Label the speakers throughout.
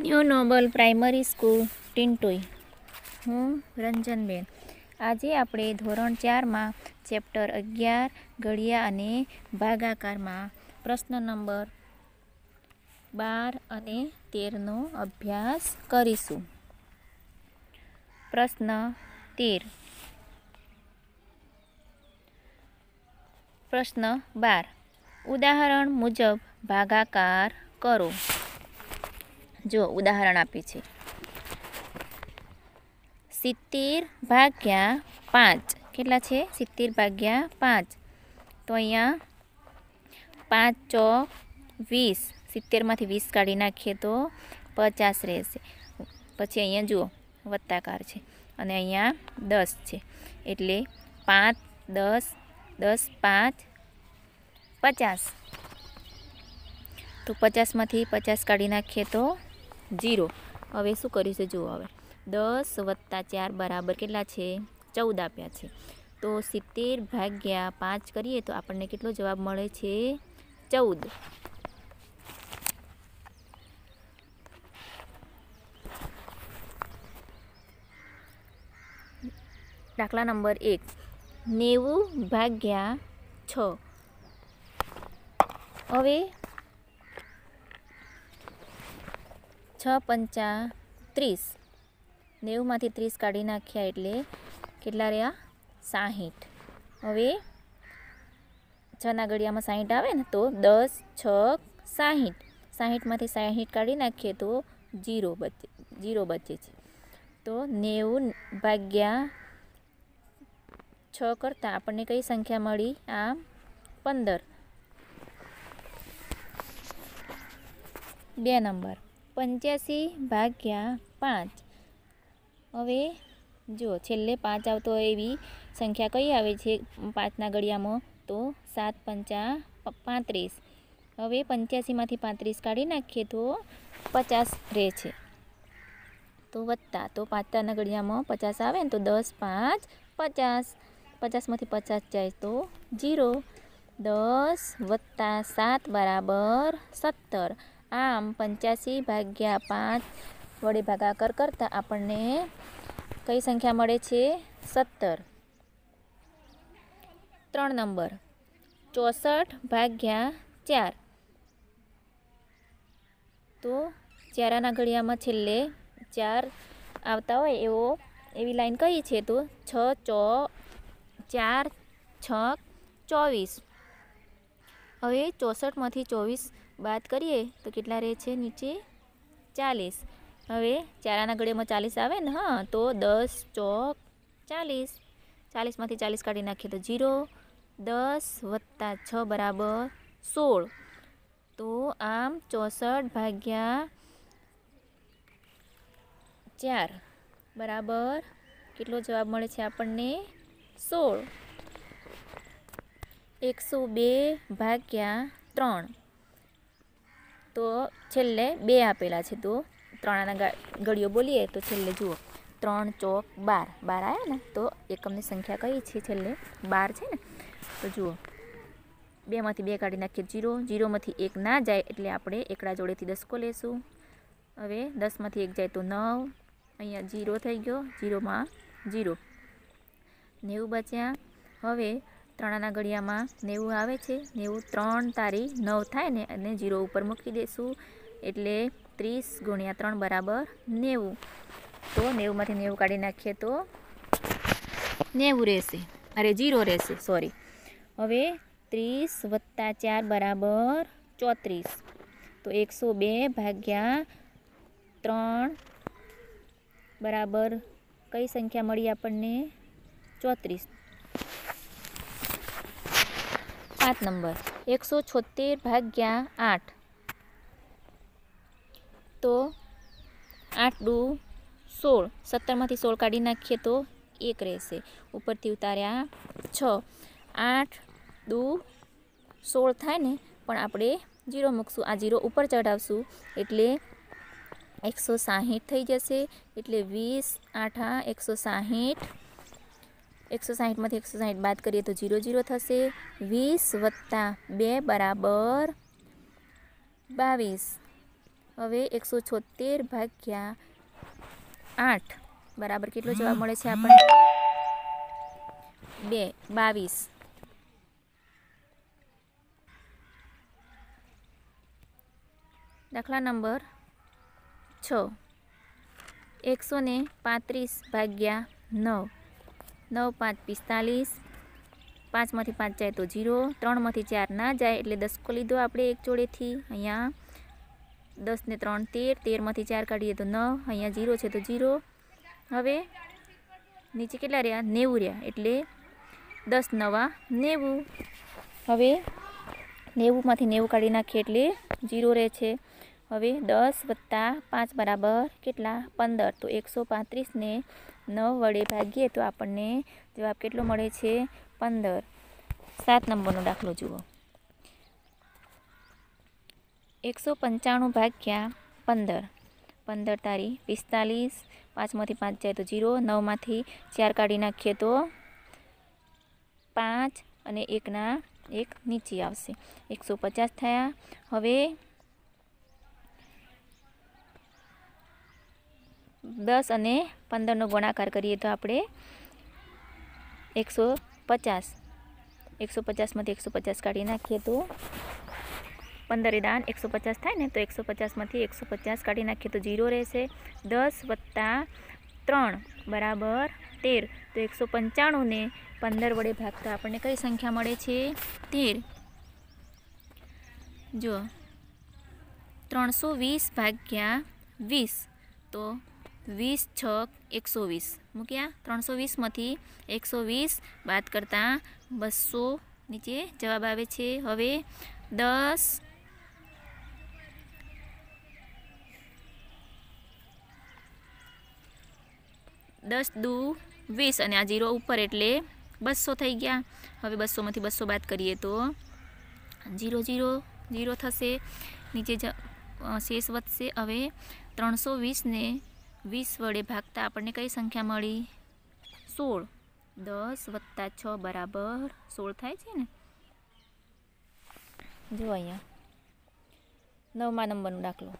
Speaker 1: new noble primary school Tintoi હું રંજનબેન આજે આપણે ધોરણ ચારમાં ચેપ્ટર અગિયાર ઘડિયા અને ભાગાકારમાં પ્રશ્ન નંબર બાર અને તેરનો અભ્યાસ કરીશું પ્રશ્ન તેર પ્રશ્ન બાર ઉદાહરણ મુજબ ભાગાકાર કરો જો ઉદાહરણ આપી છે સિત્તેર ભાગ્યા પાંચ કેટલા છે સિત્તેર ભાગ્યા પાંચ તો અહીંયા પાંચ ચોક વીસ સિત્તેરમાંથી વીસ કાઢી નાખીએ તો પચાસ રહેશે પછી અહીંયા જુઓ વત્તાકાર છે અને અહીંયા દસ છે એટલે પાંચ દસ દસ પાંચ પચાસ તો પચાસમાંથી પચાસ કાઢી નાખીએ તો જીરો હવે શું છે જુઓ હવે દસ વત્તા ચાર બરાબર કેટલા છે ચૌદ આપ્યા છે તો સિત્તેર ભાગ્યા પાંચ કરીએ તો આપણને કેટલો જવાબ મળે છે ચૌદ દાખલા નંબર એક નેવું ભાગ્યા છ હવે છ પંચા ત્રીસ નેવુંમાંથી ત્રીસ કાઢી નાખ્યા એટલે કેટલા રહ્યા સાહીઠ હવે છના ગળિયામાં સાહીઠ આવે ને તો દસ છ સાહીઠ સાહીઠમાંથી સાહીઠ કાઢી નાખીએ તો જીરો બચે જીરો બચે છે તો નેવું ભાગ્યા છ કરતાં આપણને કઈ સંખ્યા મળી આ પંદર બે નંબર પંચ્યાસી ભાગ્યા પાંચ હવે જો છેલ્લે પાંચ આવતો એવી સંખ્યા કઈ આવે છે પાંચના ગળિયામાં તો સાત પંચા પાંત્રીસ હવે પંચ્યાસીમાંથી પાંત્રીસ કાઢી નાખીએ તો પચાસ રહે છે તો વત્તા તો પાંચના ગળિયામાં પચાસ આવે ને તો દસ પાંચ પચાસ પચાસમાંથી પચાસ જાય તો જીરો દસ વત્તા સાત બરાબર સત્તર આમ પંચ્યાસી ભાગ્યા પાંચ વડે ભાગાકાર કરતાં આપણને કઈ સંખ્યા મળે છે સત્તર ત્રણ નંબર ચોસઠ ભાગ્યા ચાર તો ચારાના ઘડિયામાં છેલ્લે ચાર આવતા હોય એવો એવી લાઈન કઈ છે તો છ ચો ચાર છ ચોવીસ હવે ચોસઠમાંથી ચોવીસ વાત કરીએ તો કેટલા રહે છે નીચે ચાલીસ હવે ચારાના ગળિયામાં ચાલીસ આવે ને હા તો દસ ચોક ચાલીસ ચાલીસમાંથી ચાલીસ કાઢી નાખીએ તો જીરો દસ વત્તા છ બરાબર સોળ તો આમ ચોસઠ ભાગ્યા ચાર બરાબર કેટલો જવાબ મળે છે આપણને સોળ એકસો બે ભાગ્યા ત્રણ તો છેલ્લે બે આપેલા છે તો ત્રણના ગળીઓ બોલીએ તો છેલ્લે જુઓ ત્રણ ચોક બાર બાર આવ્યા ને તો એકમની સંખ્યા કઈ છે છેલ્લે બાર છે ને તો જુઓ બેમાંથી બે કાઢી નાખીએ જીરો જીરોમાંથી એક ના જાય એટલે આપણે એકડા જોડેથી દસકો લેશું હવે દસમાંથી એક જાય તો નવ અહીંયા જીરો થઈ ગયો જીરોમાં જીરો નેવું બચ્યા હવે ત્રણના ગળિયામાં નેવું આવે છે નેવું ત્રણ તારી નવ થાય ને અને જીરો ઉપર મૂકી દઈશું એટલે ત્રીસ ગુણ્યા ત્રણ બરાબર નેવું તો નેવુંમાંથી નેવું કાઢી નાખીએ તો નેવું રહેશે અરે જીરો રહેશે સોરી હવે ત્રીસ વત્તા ચાર બરાબર ચોત્રીસ તો એકસો બે ભાગ્યા ત્રણ બરાબર કઈ સંખ્યા મળી આપણને ચોત્રીસ પાંચ નંબર એકસો છોતેર ભાગ્યા આઠ તો આઠ ડુ સોળ સત્તરમાંથી સોળ કાઢી નાખીએ તો એક રહેશે ઉપરથી ઉતાર્યા છ આઠ દુ સોળ થાય ને પણ આપણે જીરો મૂકશું આ જીરો ઉપર ચઢાવશું એટલે એકસો સાહીઠ થઈ જશે એટલે વીસ આઠા એકસો સાહીઠ એકસો સાહીઠમાંથી એકસો સાહીઠ બાદ કરીએ તો જીરો ઝીરો થશે વીસ વત્તા બે બરાબર બાવીસ હવે એકસો છોતેર ભાગ્યા આઠ બરાબર કેટલો જવાબ મળે છે આપણને બે બાવીસ દાખલા નંબર છ એકસો ને પાંત્રીસ ભાગ્યા નવ નવ પાંચ પિસ્તાલીસ પાંચમાંથી પાંચ જાય તો ઝીરો ત્રણમાંથી ચાર ના જાય એટલે દસકો લીધો આપણે એક જોડેથી અહીંયા દસને ત્રણ તેર તેરમાંથી ચાર કાઢીએ તો નવ અહીંયા ઝીરો છે તો જીરો હવે નીચે કેટલા રહ્યા નેવું રહ્યા એટલે દસ નવા નેવું હવે નેવુંમાંથી નેવું કાઢી નાખીએ એટલે જીરો રહે છે હવે દસ વત્તા પાંચ બરાબર કેટલા પંદર તો એકસો પાંત્રીસને નવ વડે ભાગીએ તો આપણને જવાબ કેટલો મળે છે પંદર સાત નંબરનો દાખલો જુઓ એકસો પંચાણું ભાગ્યા પંદર પંદર તારીખ પિસ્તાલીસ પાંચમાંથી પાંચ જાય તો જીરો નવમાંથી ચાર કાઢી નાખીએ તો પાંચ અને એકના એક નીચે આવશે એકસો પચાસ થયા હવે દસ અને પંદરનો ગુણાકાર કરીએ તો આપણે એકસો પચાસ એકસો પચાસમાંથી એકસો પચાસ કાઢી નાખીએ તો પંદરે દાન એકસો પચાસ થાય ને તો એકસો પચાસમાંથી એકસો પચાસ કાઢી નાખીએ તો ઝીરો રહેશે દસ વત્તા ત્રણ બરાબર તેર તો એકસો પંચાણુંને પંદર વડે ભાગતા આપણને કઈ સંખ્યા મળે છે તેર જો ત્રણસો વીસ ભાગ્યા વીસ તો વીસ છ એકસો વીસ મૂક્યા ત્રણસો વીસમાંથી એકસો વીસ બાદ કરતાં બસો નીચે જવાબ આવે છે હવે દસ દસ દુ વીસ અને આ જીરો ઉપર એટલે બસો થઈ ગયા હવે બસોમાંથી બસો બાદ કરીએ તો જીરો જીરો જીરો થશે નીચે જ શેષ વધશે હવે ત્રણસો વીસને વીસ વડે ભાગતા આપણને કઈ સંખ્યા મળી સોળ દસ વત્તા છ બરાબર સોળ થાય છે ને જો અહીંયા નવમા નંબરનો દાખલો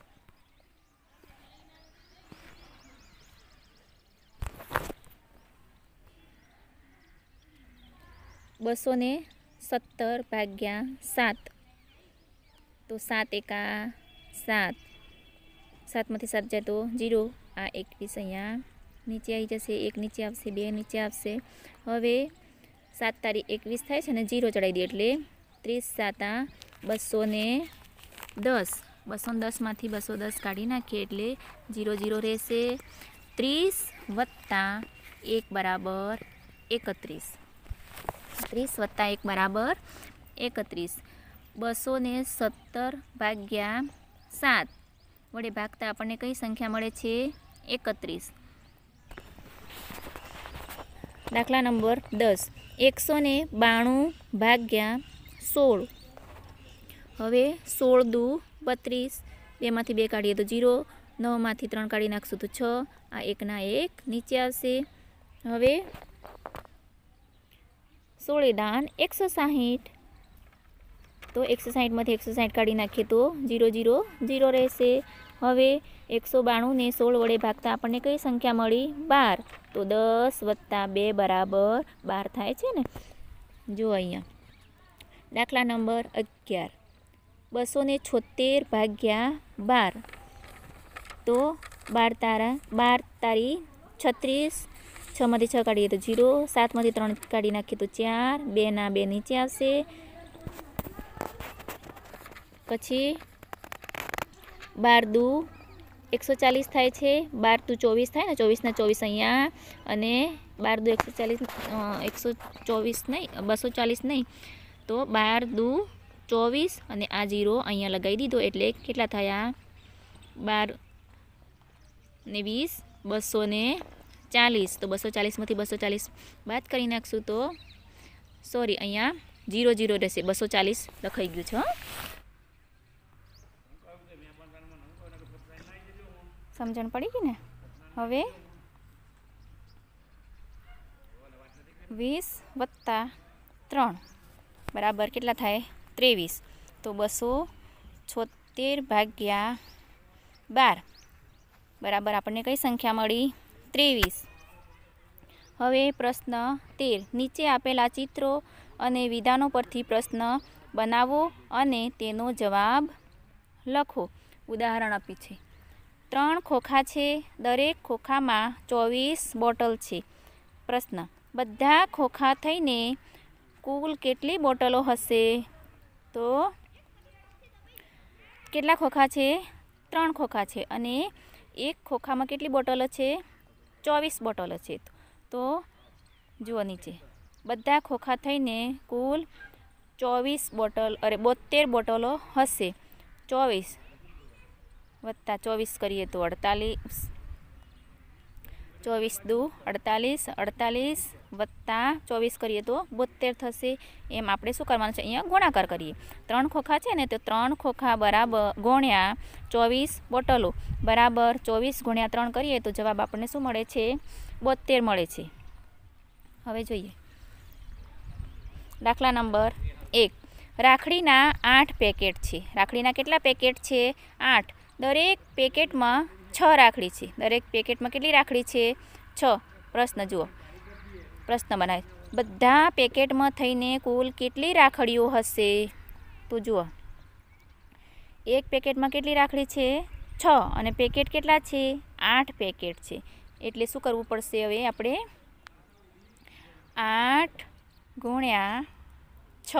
Speaker 1: બસો ને સત્તર ભાગ્યા સાત તો સાત એકા સાત સાતમાંથી સાત જાય તો જીરો આ એક પીસ અહીંયા નીચે આવી જશે એક નીચે આવશે બે નીચે આવશે હવે સાત તારીખ એકવીસ થાય છે ને જીરો ચડાવી દે એટલે ત્રીસ સાતા બસો ને દસ બસો દસમાંથી બસો દસ કાઢી નાખીએ એટલે જીરો જીરો રહેશે ત્રીસ વત્તા એક બરાબર એકત્રીસ ત્રીસ વત્તા એક બરાબર એકત્રીસ બસો સત્તર ભાગ્યા સાત વડે ભાગતા આપણને કઈ સંખ્યા મળે છે એકત્રીસ દાખલા નંબર દસ એકસો ને બાણું ભાગ્યા સોળ હવે સોળ દુ બત્રીસ બેમાંથી બે કાઢીએ તો જીરો નવમાંથી ત્રણ કાઢી નાખશું તો છ આ એકના એક નીચે આવશે હવે સોળે દાન એકસો સાહીઠ તો એકસો સાહીઠમાંથી એકસો સાહીઠ કાઢી નાખીએ તો ઝીરો ઝીરો ઝીરો રહેશે હવે એકસો બાણુંને સોળ વડે ભાગતા આપણને કઈ સંખ્યા મળી બાર તો દસ વત્તા બે બરાબર બાર થાય છે ને જો અહીંયા દાખલા નંબર અગિયાર બસો ને છોતેર ભાગ્યા બાર તો બાર તારા બાર તારી છત્રીસ છમાંથી છ કાઢીએ તો ઝીરો સાતમાંથી ત્રણ કાઢી નાખીએ તો ચાર બેના બે નીચે આવશે પછી બાર દુ એકસો ચાલીસ થાય છે બાર દુ ચોવીસ થાય ને ચોવીસના ચોવીસ અહીંયા અને બાર દુ એકસો ચાલીસ એકસો ચોવીસ નહીં બસો ચાલીસ નહીં તો બાર દુ ચોવીસ અને આ જીરો અહીંયા લગાવી દીધો એટલે કેટલા થયા બાર ને વીસ બસો ને ચાલીસ તો બસો ચાલીસમાંથી બસો ચાલીસ બાદ કરી નાખશું તો સોરી અહીંયા જીરો જીરો રહેશે બસો ચાલીસ લખાઈ ગયું છે સમજણ પડી ગઈ ને હવે વીસ વત્તા ત્રણ બરાબર કેટલા થાય ત્રેવીસ તો બસો છોતેર ભાગ્યા બાર બરાબર આપણને કઈ સંખ્યા મળી ત્રેવીસ હવે પ્રશ્ન તેર નીચે આપેલા ચિત્રો અને વિધાનો પરથી પ્રશ્ન બનાવો અને તેનો જવાબ લખો ઉદાહરણ આપી છે ત્રણ ખોખા છે દરેક ખોખામાં ચોવીસ બોટલ છે પ્રશ્ન બધા ખોખા થઈને કુલ કેટલી બોટલો હશે તો કેટલા ખોખા છે ત્રણ ખોખા છે અને એક ખોખામાં કેટલી બોટલો છે ચોવીસ બોટલો છે તો જુઓ નીચે બધા ખોખા થઈને કુલ ચોવીસ બોટલ અરે બોતેર બોટલો હશે ચોવીસ વત્તા ચોવીસ કરીએ તો અડતાલીસ ચોવીસ દુ અડતાલીસ અડતાલીસ વત્તા ચોવીસ કરીએ તો બોતેર થશે એમ આપણે શું કરવાનું છે અહીંયા ગુણાકાર કરીએ ત્રણ ખોખા છે ને તો ત્રણ ખોખા બરાબર ગુણ્યા ચોવીસ બોટલો બરાબર ચોવીસ ગુણ્યા ત્રણ કરીએ તો જવાબ આપણને શું મળે છે બોતેર મળે છે હવે જોઈએ દાખલા નંબર એક રાખડીના આઠ પેકેટ છે રાખડીના કેટલા પેકેટ છે આઠ દરેક પેકેટમાં છ રાખડી છે દરેક પેકેટમાં કેટલી રાખડી છે છ પ્રશ્ન જુઓ પ્રશ્ન બનાવે બધા પેકેટમાં થઈને કુલ કેટલી રાખડીઓ હશે તો જુઓ એક પેકેટમાં કેટલી રાખડી છે છ અને પેકેટ કેટલા છે આઠ પેકેટ છે એટલે શું કરવું પડશે હવે આપણે આઠ ગુણ્યા છ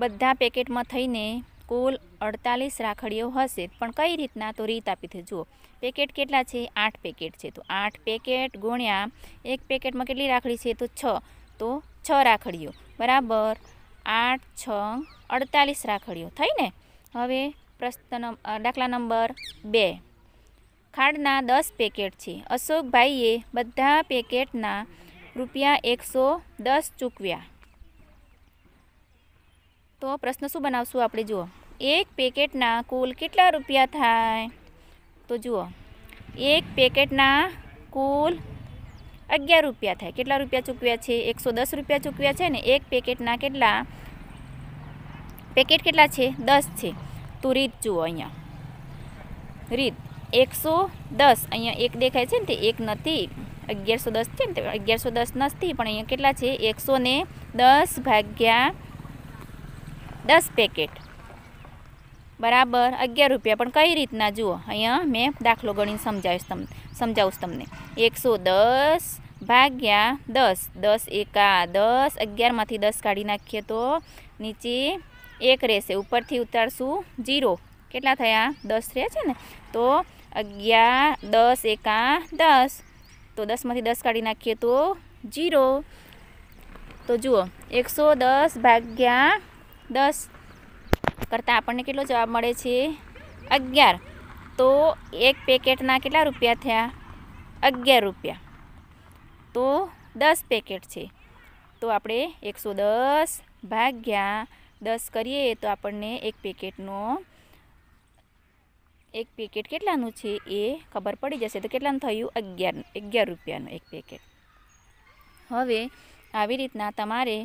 Speaker 1: બધા પેકેટમાં થઈને કુલ અડતાલીસ રાખડીઓ હશે પણ કઈ રીતના તો રીત આપી છે જુઓ પેકેટ કેટલા છે આઠ પેકેટ છે તો આઠ પેકેટ ગુણ્યા એક પેકેટમાં કેટલી રાખડી છે તો છ તો છ રાખડીઓ બરાબર આઠ છ અડતાલીસ રાખડીઓ થઈ ને હવે પ્રશ્ન દાખલા નંબર બે ખાંડના દસ પેકેટ છે અશોકભાઈએ બધા પેકેટના રૂપિયા એકસો દસ ચૂકવ્યા તો પ્રશ્ન શું બનાવશું આપણે જુઓ એક પેકેટના કુલ કેટલા રૂપિયા થાય તો જુઓ એક પેકેટના કુલ અગિયાર રૂપિયા થાય કેટલા રૂપિયા ચૂકવ્યા છે એકસો દસ રૂપિયા ચૂકવ્યા છે ને એક પેકેટના કેટલા પેકેટ કેટલા છે દસ છે તો રીત જુઓ અહીંયા રીત એકસો દસ અહીંયા એક દેખાય છે ને તે એક નથી અગિયારસો દસ છે ને તે અગિયારસો દસ નથી પણ અહીંયા કેટલા છે એકસો દસ ભાગ્યા દસ પેકેટ બરાબર અગિયાર રૂપિયા પણ કઈ રીતના જુઓ અહીંયા મેં દાખલો ગણીને સમજાવીશ તમને સમજાવીશ તમને એકસો દસ ભાગ્યા દસ દસ એકા દસ અગિયારમાંથી દસ કાઢી નાખીએ તો નીચે એક રહેશે ઉપરથી ઉતારશું જીરો કેટલા થયા દસ રહે છે ને તો અગિયાર દસ એકા દસ તો દસમાંથી દસ કાઢી નાખીએ તો જીરો તો જુઓ એકસો દસ ભાગ્યા દસ કરતાં આપણને કેટલો જવાબ મળે છે અગિયાર તો એક પેકેટના કેટલા રૂપિયા થયા અગિયાર રૂપિયા તો દસ પેકેટ છે તો આપણે એકસો દસ ભાગ્યા દસ કરીએ તો આપણને એક પેકેટનો એક પેકેટ કેટલાનું છે એ ખબર પડી જશે તો કેટલાનું થયું અગિયાર અગિયાર રૂપિયાનું એક પેકેટ હવે આવી રીતના તમારે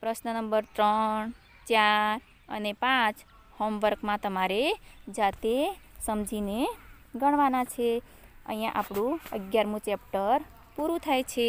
Speaker 1: પ્રશ્ન નંબર ત્રણ ચાર અને પાંચ હોમવર્કમાં તમારે જાતે સમજીને ગણવાના છે અહીંયા આપણું અગિયારમું ચેપ્ટર પૂરું થાય છે